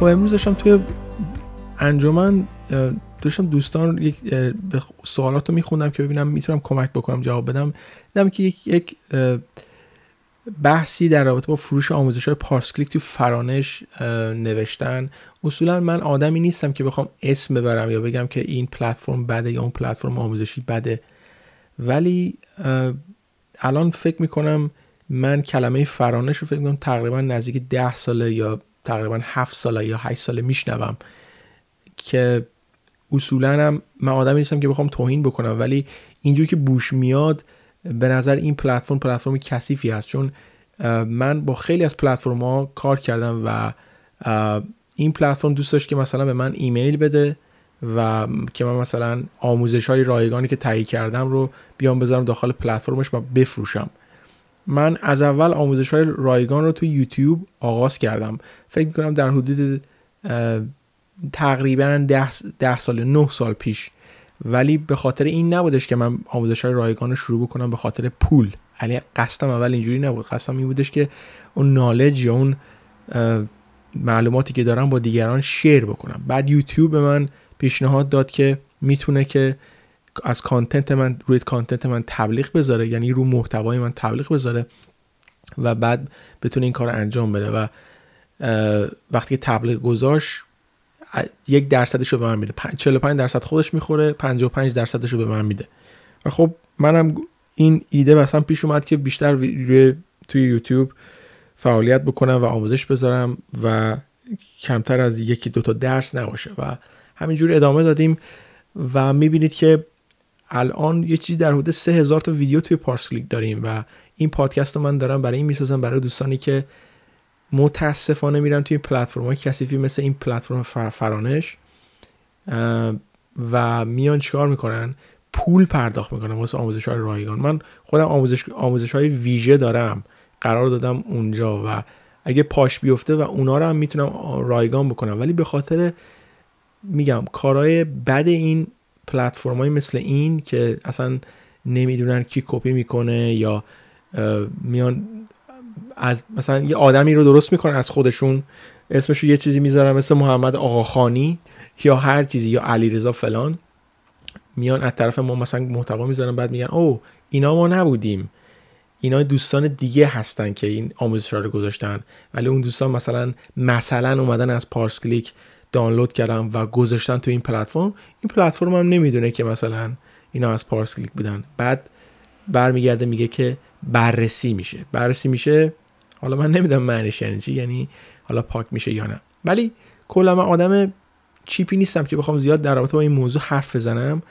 خب امروز داشتم توی انجمن داشتم دوستان یک سوالات رو میخوندم که ببینم میتونم کمک بکنم جواب بدم دیدم که یک, یک بحثی در رابطه با فروش آموزش های پارس کلیک تو فرانش نوشتن اصولا من آدمی نیستم که بخوام اسم ببرم یا بگم که این پلتفرم بده یا اون پلتفرم آموزشی بده ولی الان فکر میکنم من کلمه فرانش رو فکر میکنم تقریبا نزدیک ده ساله یا تقریبا هفت ساله یا هشت ساله میشنوم که اصولا هم من آدمی نیستم که بخوام توهین بکنم ولی اینجور که بوش میاد به نظر این پلتفرم پلتفرم کثیفی هست چون من با خیلی از پلتفرم ها کار کردم و این پلتفرم دوست داشت که مثلا به من ایمیل بده و که من مثلا آموزش های رایگانی که تهیه کردم رو بیام بذارم داخل پلتفرمش و بفروشم من از اول آموزش های رایگان رو تو یوتیوب آغاز کردم فکر میکنم در حدود تقریبا ده, سال نه سال پیش ولی به خاطر این نبودش که من آموزش های رایگان رو شروع بکنم به خاطر پول علی یعنی قصدم اول اینجوری نبود قصدم این بودش که اون نالج یا اون معلوماتی که دارم با دیگران شیر بکنم بعد یوتیوب به من پیشنهاد داد که میتونه که از کانتنت من روی کانتنت من تبلیغ بذاره یعنی رو محتوای من تبلیغ بذاره و بعد بتونه این کار رو انجام بده و وقتی تبلیغ گذاشت یک درصدش رو به من میده 45 درصد خودش میخوره 55 درصدش رو به من میده و خب منم این ایده مثلا پیش اومد که بیشتر روی توی یوتیوب فعالیت بکنم و آموزش بذارم و کمتر از یکی دوتا درس نباشه و همینجور ادامه دادیم و میبینید که الان یه چیزی در حدود 3000 تا ویدیو توی پارس کلیک داریم و این پادکست رو من دارم برای این میسازم برای دوستانی که متاسفانه میرن توی پلتفرم های کثیفی مثل این پلتفرم فرانش و میان چیکار میکنن پول پرداخت میکنن واسه آموزش های رایگان من خودم آموزش, آموزش های ویژه دارم قرار دادم اونجا و اگه پاش بیفته و اونا رو هم میتونم رایگان بکنم ولی به خاطر میگم کارهای بد این پلتفرمای مثل این که اصلا نمیدونن کی کپی میکنه یا میان از مثلا یه آدمی رو درست میکنن از خودشون اسمش یه چیزی میذارن مثل محمد آقاخانی یا هر چیزی یا علیرضا فلان میان از طرف ما مثلا محتوا میذارن بعد میگن او اینا ما نبودیم اینا دوستان دیگه هستن که این آموزش رو گذاشتن ولی اون دوستان مثلا مثلا اومدن از پارس کلیک دانلود کردم و گذاشتن تو این پلتفرم این پلتفرم هم نمیدونه که مثلا اینا از پارس کلیک بودن بعد برمیگرده میگه که بررسی میشه بررسی میشه حالا من نمیدونم معنیش یعنی چی یعنی حالا پاک میشه یا نه ولی کلا من آدم چیپی نیستم که بخوام زیاد در رابطه با این موضوع حرف بزنم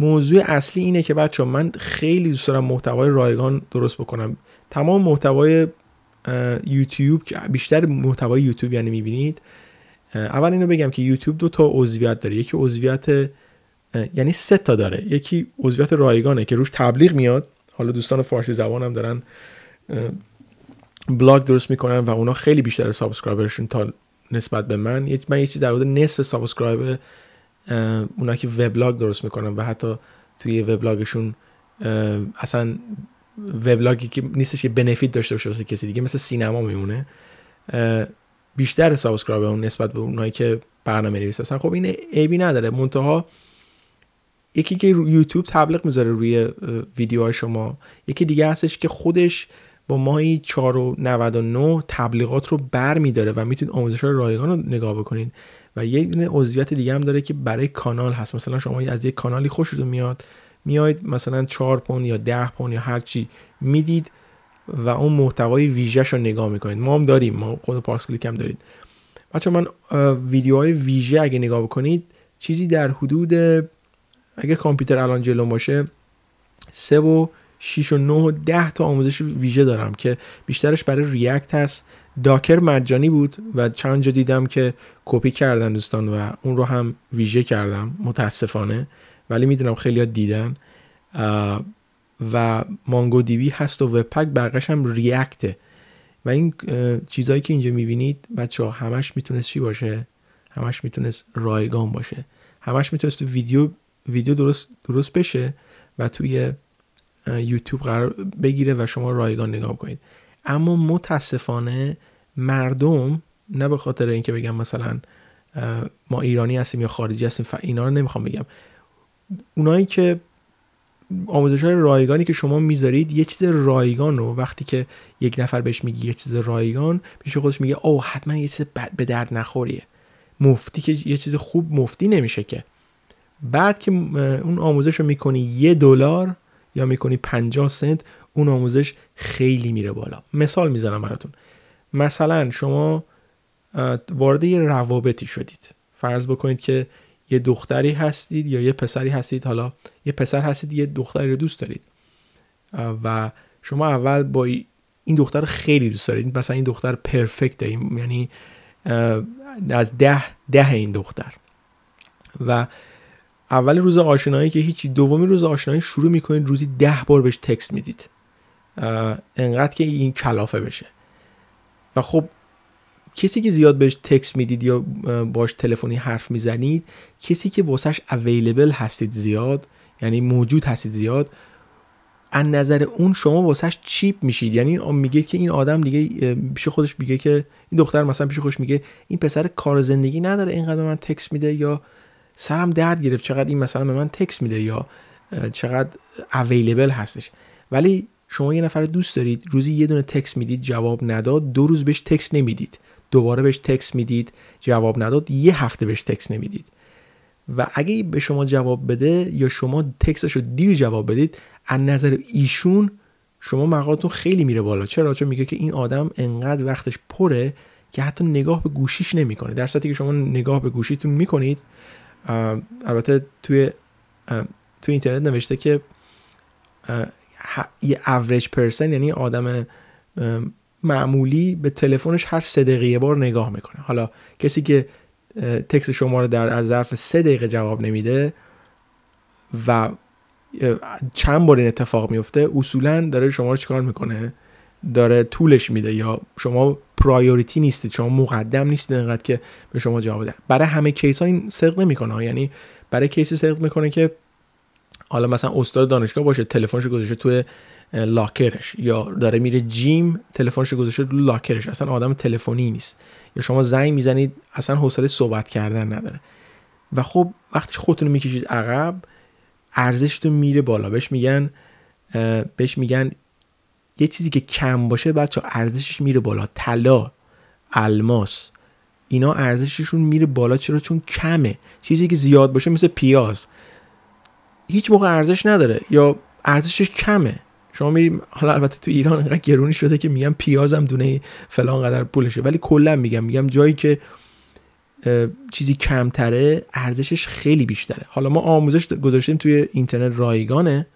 موضوع اصلی اینه که بچه من خیلی دوست دارم محتوای رایگان درست بکنم تمام محتوای یوتیوب که بیشتر محتوای یوتیوب یعنی میبینید اول اینو بگم که یوتیوب دو تا عضویت داره یکی عضویت یعنی سه تا داره یکی عضویت رایگانه که روش تبلیغ میاد حالا دوستان فارسی زبان هم دارن بلاگ درست میکنن و اونا خیلی بیشتر سابسکرایبرشون تا نسبت به من من یه چیز در حدود نصف سابسکرایب اونا که وبلاگ درست میکنن و حتی توی وبلاگشون اصلا وبلاگی که نیستش که بنفیت داشته باشه کسی دیگه مثل سینما میمونه بیشتر سابسکرایب اون نسبت به اونایی که برنامه نویس هستن خب این عیبی نداره منتها یکی که یوتیوب تبلیغ میذاره روی ویدیوهای شما یکی دیگه هستش که خودش با ماهی 4 و تبلیغات رو بر میداره و میتونید آموزش های رایگان رو نگاه بکنید و یک عضویت دیگه هم داره که برای کانال هست مثلا شما از یک کانالی خوشتون میاد میاید مثلا 4 پون یا 10 پوند یا هر چی میدید و اون محتوای ویژهش رو نگاه میکنید ما هم داریم ما خود پارس کلیک هم دارید بچه من ویدیوهای ویژه اگه نگاه بکنید چیزی در حدود اگه کامپیوتر الان جلو باشه سه و 6 و 9 و 10 تا آموزش ویژه دارم که بیشترش برای ریاکت هست داکر مجانی بود و چند جا دیدم که کپی کردن دوستان و اون رو هم ویژه کردم متاسفانه ولی میدونم خیلی دیدن و مانگو دیوی هست و وبپک بقیش هم ریاکته و این چیزهایی که اینجا میبینید بچه ها همش میتونست چی باشه همش میتونست رایگان باشه همش میتونست ویدیو ویدیو درست درست بشه و توی یوتیوب قرار بگیره و شما رایگان نگاه کنید اما متاسفانه مردم نه به خاطر اینکه بگم مثلا ما ایرانی هستیم یا خارجی هستیم اینا رو نمیخوام بگم اونایی که آموزش های رایگانی که شما میذارید یه چیز رایگان رو وقتی که یک نفر بهش میگی یه چیز رایگان پیش خودش میگه او حتما یه چیز بد به درد نخوریه مفتی که یه چیز خوب مفتی نمیشه که بعد که اون آموزش رو میکنی یه دلار یا میکنی 50 سنت اون آموزش خیلی میره بالا مثال میزنم براتون مثلا شما وارد یه روابطی شدید فرض بکنید که یه دختری هستید یا یه پسری هستید حالا یه پسر هستید یه دختری رو دوست دارید و شما اول با این دختر خیلی دوست دارید مثلا این دختر پرفکته یعنی از ده ده این دختر و اول روز آشنایی که هیچی دومی روز آشنایی شروع میکنید روزی ده بار بهش تکست میدید انقدر که این کلافه بشه و خب کسی که زیاد بهش تکس میدید یا باش تلفنی حرف میزنید کسی که واسش اویلیبل هستید زیاد یعنی موجود هستید زیاد از نظر اون شما واسش چیپ میشید یعنی میگه که این آدم دیگه پیش خودش میگه که این دختر مثلا پیش خودش میگه این پسر کار زندگی نداره اینقدر من تکس میده یا سرم درد گرفت چقدر این مثلا به من تکس میده یا چقدر اویلیبل هستش ولی شما یه نفر دوست دارید روزی یه دونه تکس میدید جواب نداد دو روز بهش تکس نمیدید دوباره بهش تکس میدید جواب نداد یه هفته بهش تکس نمیدید و اگه به شما جواب بده یا شما تکسش رو دیر جواب بدید از نظر ایشون شما مقالتون خیلی میره بالا چرا چون میگه که این آدم انقدر وقتش پره که حتی نگاه به گوشیش نمیکنه در صورتی که شما نگاه به گوشیتون میکنید البته توی توی اینترنت نوشته که یه اوریج پرسن یعنی آدم معمولی به تلفنش هر سه دقیقه بار نگاه میکنه حالا کسی که تکس شما رو در ظرف سه دقیقه جواب نمیده و چند بار این اتفاق میفته اصولا داره شما رو چیکار میکنه داره طولش میده یا شما پرایوریتی نیستید شما مقدم نیستید انقدر که به شما جواب ده برای همه کیس ها این صدق نمیکنه یعنی برای کیسی صدق میکنه که حالا مثلا استاد دانشگاه باشه تلفنش گذاشته توی لاکرش یا داره میره جیم تلفنش گذاشته تو لاکرش اصلا آدم تلفنی نیست یا شما زنگ میزنید اصلا حوصله صحبت کردن نداره و خب وقتی خودتون میکشید عقب ارزشتون میره بالا بهش میگن بهش میگن یه چیزی که کم باشه بچه ارزشش میره بالا طلا الماس اینا ارزششون میره بالا چرا چون کمه چیزی که زیاد باشه مثل پیاز هیچ موقع ارزش نداره یا ارزشش کمه شما میریم حالا البته تو ایران انقدر گرونی شده که میگم پیازم دونه فلان قدر پولشه ولی کلا میگم میگم جایی که چیزی کمتره ارزشش خیلی بیشتره حالا ما آموزش گذاشتیم توی اینترنت رایگانه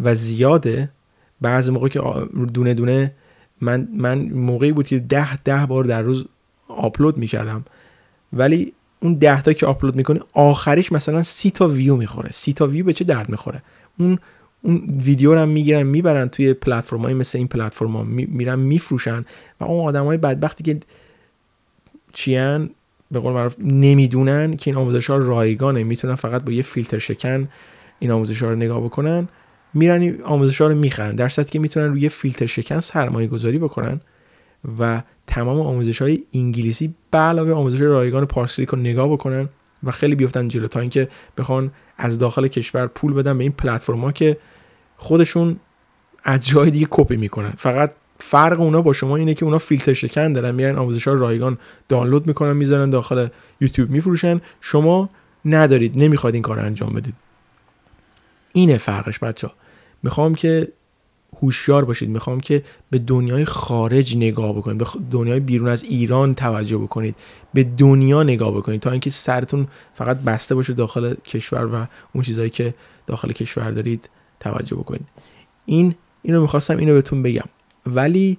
و زیاده بعضی موقع که دونه دونه من من موقعی بود که ده ده بار در روز آپلود میکردم ولی اون 10 تا که آپلود میکنی آخرش مثلا سی تا ویو میخوره سی تا ویو به چه درد میخوره اون اون ویدیو رو هم میگیرن میبرن توی پلتفرم های مثل این پلتفرم ها میرن میفروشن و اون آدم های بدبختی که چیان به قول معروف نمیدونن که این آموزش ها رایگانه میتونن فقط با یه فیلتر شکن این آموزش ها رو نگاه بکنن میرن این آموزش ها رو میخرن در که میتونن روی فیلتر شکن سرمایه گذاری بکنن و تمام آموزش های انگلیسی به علاوه آموزش رایگان پارسلیک رو نگاه بکنن و خیلی بیفتن جلو تا اینکه بخوان از داخل کشور پول بدن به این پلتفرما که خودشون از جای دیگه کپی میکنن فقط فرق اونا با شما اینه که اونا فیلتر شکن دارن میرن آموزش ها رایگان دانلود میکنن میذارن داخل یوتیوب میفروشن شما ندارید نمیخواد این کار انجام بدید اینه فرقش بچه ها میخوام که هوشیار باشید میخوام که به دنیای خارج نگاه بکنید به دنیای بیرون از ایران توجه بکنید به دنیا نگاه بکنید تا اینکه سرتون فقط بسته باشه داخل کشور و اون چیزهایی که داخل کشور دارید توجه بکنید این اینو میخواستم اینو بهتون بگم ولی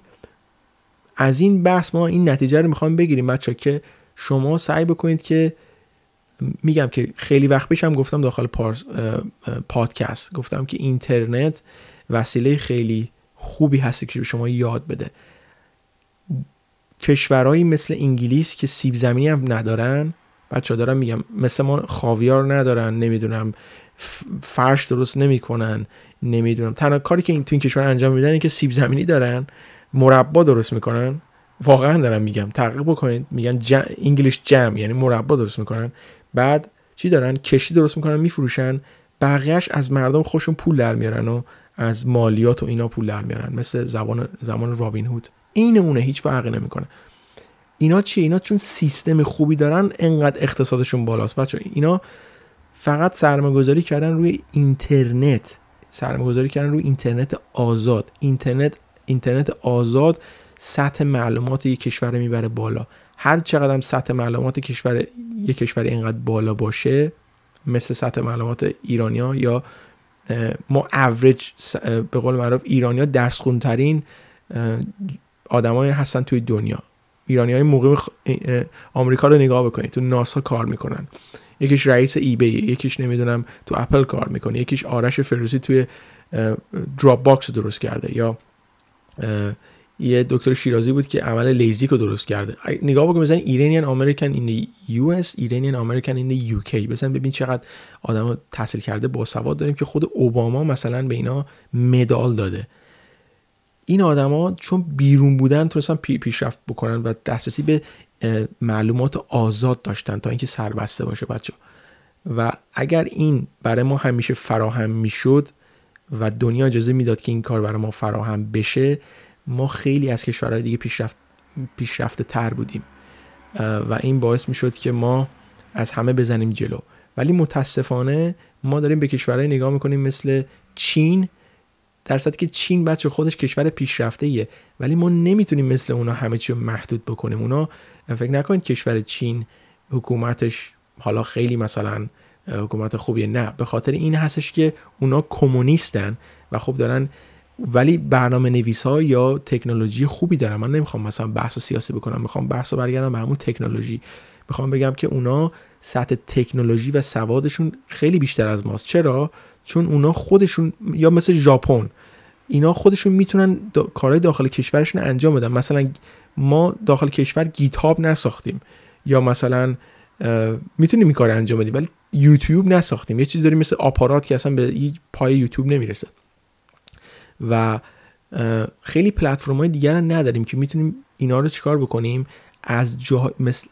از این بحث ما این نتیجه رو میخوام بگیریم بچا که شما سعی بکنید که میگم که خیلی وقت پیشم گفتم داخل پادکست گفتم که اینترنت وسیله خیلی خوبی هست که به شما یاد بده کشورهایی مثل انگلیس که سیب زمینی هم ندارن بچه دارم میگم مثل ما خاویار ندارن نمیدونم فرش درست نمیکنن نمیدونم تنها کاری که این تو این کشور انجام میدن اینه که سیب زمینی دارن مربا درست میکنن واقعا دارم میگم تحقیق بکنید میگن جم، انگلیش جم یعنی مربا درست میکنن بعد چی دارن کشتی درست میکنن میفروشن بقیهش از مردم خوشون پول در میارن و از مالیات و اینا پول در میارن مثل زبان زمان رابین هود این اونه هیچ فرقی نمیکنه اینا چیه اینا چون سیستم خوبی دارن انقدر اقتصادشون بالاست بچه اینا فقط سرمایه‌گذاری کردن روی اینترنت سرمایه‌گذاری کردن روی اینترنت آزاد اینترنت اینترنت آزاد سطح معلومات یک کشور میبره بالا هر چقدر سطح معلومات کشور یک کشور اینقدر بالا باشه مثل سطح معلومات ایرانیا یا ما اوریج به قول معروف ایرانیا درس خونترین آدمای هستن توی دنیا ایرانی های موقع آمریکا رو نگاه بکنید تو ناسا کار میکنن یکیش رئیس ای بی یکیش نمیدونم تو اپل کار میکنه یکیش آرش فروزی توی دراپ باکس درست کرده یا یه دکتر شیرازی بود که عمل لیزیک رو درست کرده نگاه بکن مثلا ایرانیان امریکن این یو اس ایرانیان امریکن این یو کی ببین چقدر آدم تحصیل کرده با سواد داریم که خود اوباما مثلا به اینا مدال داده این آدما چون بیرون بودن تونستن پیشرفت بکنن و دسترسی به معلومات آزاد داشتن تا اینکه سربسته باشه بچه و اگر این برای ما همیشه فراهم میشد و دنیا اجازه میداد که این کار برای ما فراهم بشه ما خیلی از کشورهای دیگه پیشرفت پیشرفته تر بودیم و این باعث می شد که ما از همه بزنیم جلو ولی متاسفانه ما داریم به کشورهای نگاه میکنیم مثل چین در که چین بچه خودش کشور پیشرفته ایه ولی ما نمیتونیم مثل اونا همه چی رو محدود بکنیم اونا فکر نکنید کشور چین حکومتش حالا خیلی مثلا حکومت خوبیه نه به خاطر این هستش که اونا کمونیستن و خب دارن ولی برنامه نویس ها یا تکنولوژی خوبی دارن من نمیخوام مثلا بحث سیاسی بکنم میخوام بحث رو برگردم همون تکنولوژی میخوام بگم که اونا سطح تکنولوژی و سوادشون خیلی بیشتر از ماست چرا چون اونا خودشون یا مثل ژاپن اینا خودشون میتونن کارهای داخل کشورشون انجام بدن مثلا ما داخل کشور گیتاب نساختیم یا مثلا میتونیم این کار انجام بدیم ولی یوتیوب نساختیم یه چیزی داریم مثل آپارات که اصلا به پای یوتیوب نمیرسه و خیلی پلتفرم های دیگر نداریم که میتونیم اینا رو چیکار بکنیم از جا مثل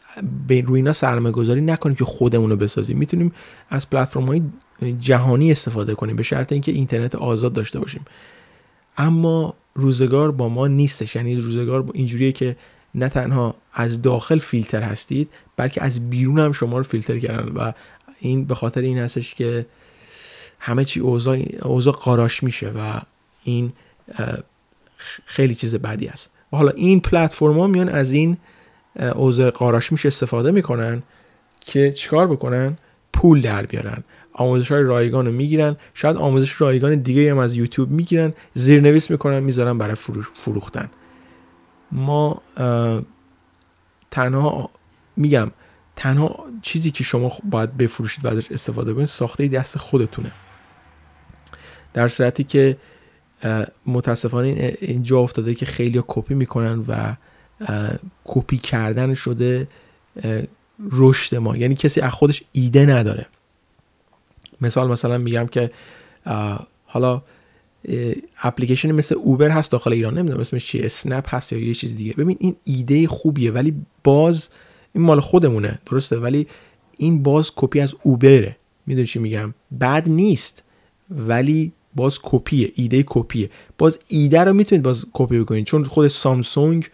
روی اینا سرمایه گذاری نکنیم که خودمون رو بسازیم میتونیم از پلتفرم های جهانی استفاده کنیم به شرط اینکه اینترنت آزاد داشته باشیم اما روزگار با ما نیستش یعنی روزگار اینجوریه که نه تنها از داخل فیلتر هستید بلکه از بیرون هم شما رو فیلتر کردن و این به خاطر این هستش که همه چی اوضاع قاراش میشه و این خیلی چیز بدی است و حالا این پلتفرم ها میان از این اوضاع میشه استفاده میکنن که چیکار بکنن پول در بیارن آموزش های رایگان رو میگیرن شاید آموزش رایگان دیگه هم از یوتیوب میگیرن زیرنویس میکنن میذارن برای فروختن ما تنها میگم تنها چیزی که شما باید بفروشید و ازش استفاده کنید ساخته دست خودتونه در صورتی که متاسفانه اینجا افتاده که خیلی کپی میکنن و کپی کردن شده رشد ما یعنی کسی از خودش ایده نداره مثال مثلا میگم که حالا اپلیکیشن مثل اوبر هست داخل ایران نمیدونم اسمش چیه اسنپ هست یا یه چیز دیگه ببین این ایده خوبیه ولی باز این مال خودمونه درسته ولی این باز کپی از اوبره میدونی چی میگم بد نیست ولی باز کپیه. ایده کپیه باز ایده رو میتونید باز کپی بکنید چون خود سامسونگ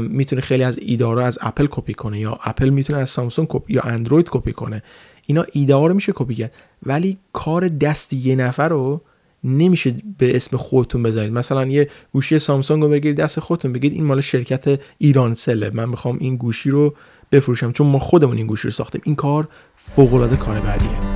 میتونه خیلی از ایده رو از اپل کپی کنه یا اپل میتونه از سامسونگ کپی یا اندروید کپی کنه اینا ایده ها رو میشه کپی کرد ولی کار دست یه نفر رو نمیشه به اسم خودتون بذارید مثلا یه گوشی سامسونگ رو بگیرید دست خودتون بگید این مال شرکت ایران سله من میخوام این گوشی رو بفروشم چون ما خودمون این گوشی رو ساختیم این کار فوق العاده کار بعدیه